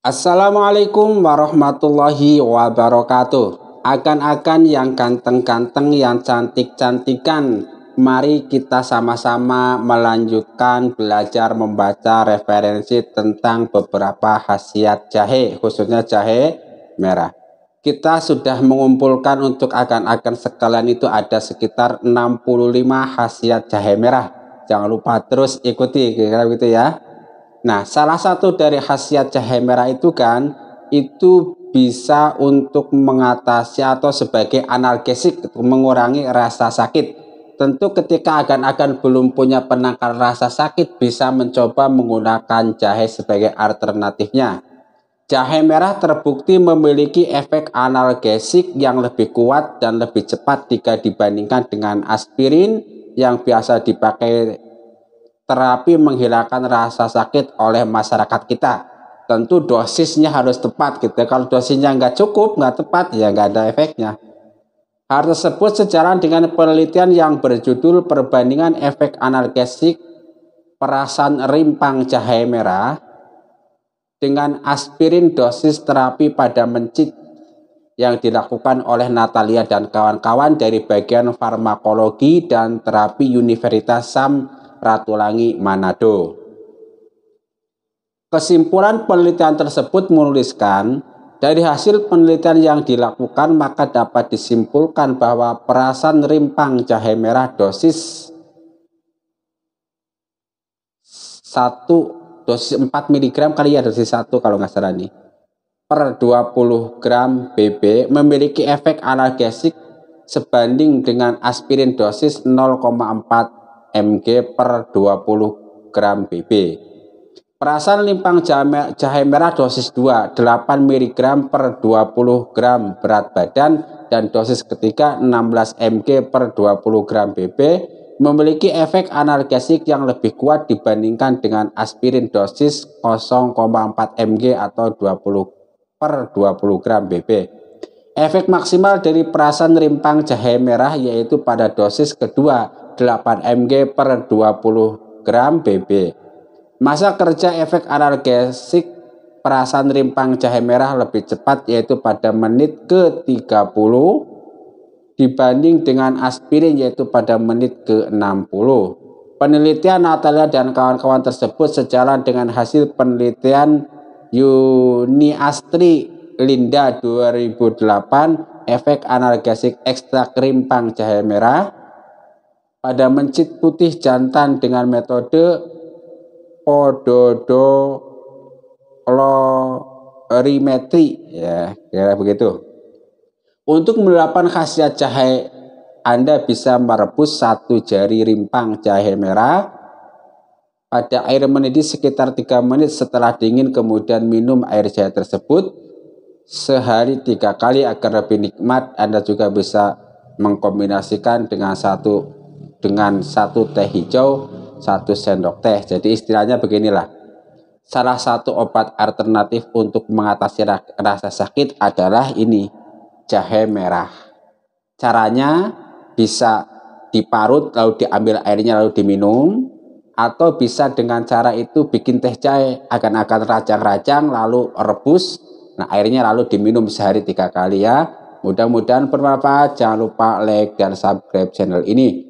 Assalamualaikum warahmatullahi wabarakatuh. Akan-akan yang ganteng-ganteng, yang cantik-cantikan, mari kita sama-sama melanjutkan belajar membaca referensi tentang beberapa khasiat jahe, khususnya jahe merah. Kita sudah mengumpulkan untuk akan-akan sekalian itu ada sekitar 65 khasiat jahe merah. Jangan lupa terus ikuti, kira-kira gitu ya. Nah, salah satu dari khasiat cahaya merah itu kan itu bisa untuk mengatasi atau sebagai analgesik mengurangi rasa sakit. Tentu ketika agan-agan belum punya penangkal rasa sakit bisa mencoba menggunakan jahe sebagai alternatifnya. Jahe merah terbukti memiliki efek analgesik yang lebih kuat dan lebih cepat jika dibandingkan dengan aspirin yang biasa dipakai terapi menghilangkan rasa sakit oleh masyarakat kita. Tentu dosisnya harus tepat gitu. Ya. Kalau dosisnya nggak cukup, nggak tepat, ya nggak ada efeknya. Hal tersebut sejalan dengan penelitian yang berjudul Perbandingan Efek Analgesik Perasan Rimpang Jahe Merah dengan aspirin dosis terapi pada mencit yang dilakukan oleh Natalia dan kawan-kawan dari bagian farmakologi dan terapi Universitas Sam Ratulangi, Manado. Kesimpulan penelitian tersebut menuliskan, dari hasil penelitian yang dilakukan maka dapat disimpulkan bahwa perasan rimpang jahe merah dosis 1 dosis 4 mg kali ya dosis 1 kalau nggak salah nih per 20 gram BB memiliki efek analgesik sebanding dengan aspirin dosis 0,4 mg per 20 gram BB. Perasan limpang jahe merah dosis 2 8 mg per 20 gram berat badan dan dosis ketiga 16 mg per 20 gram BB memiliki efek analgesik yang lebih kuat dibandingkan dengan aspirin dosis 0,4 mg atau 20 per 20 gram BB. Efek maksimal dari perasan rimpang jahe merah yaitu pada dosis kedua 8 mg per 20 gram BB. Masa kerja efek analgesik perasan rimpang jahe merah lebih cepat yaitu pada menit ke-30 dibanding dengan aspirin yaitu pada menit ke-60. Penelitian Natalia dan kawan-kawan tersebut sejalan dengan hasil penelitian Yuni Astri Linda 2008 efek analgesik ekstrak rimpang jahe merah pada mencit putih jantan dengan metode pododolorimetri ya kira begitu. Untuk menerapkan khasiat jahe, Anda bisa merebus satu jari rimpang jahe merah pada air mendidih sekitar 3 menit setelah dingin kemudian minum air jahe tersebut sehari tiga kali agar lebih nikmat Anda juga bisa mengkombinasikan dengan satu dengan satu teh hijau, satu sendok teh. Jadi istilahnya beginilah. Salah satu obat alternatif untuk mengatasi rasa sakit adalah ini, jahe merah. Caranya bisa diparut lalu diambil airnya lalu diminum atau bisa dengan cara itu bikin teh jahe akan-akan rajang-rajang lalu rebus nah airnya lalu diminum sehari tiga kali ya mudah-mudahan bermanfaat jangan lupa like dan subscribe channel ini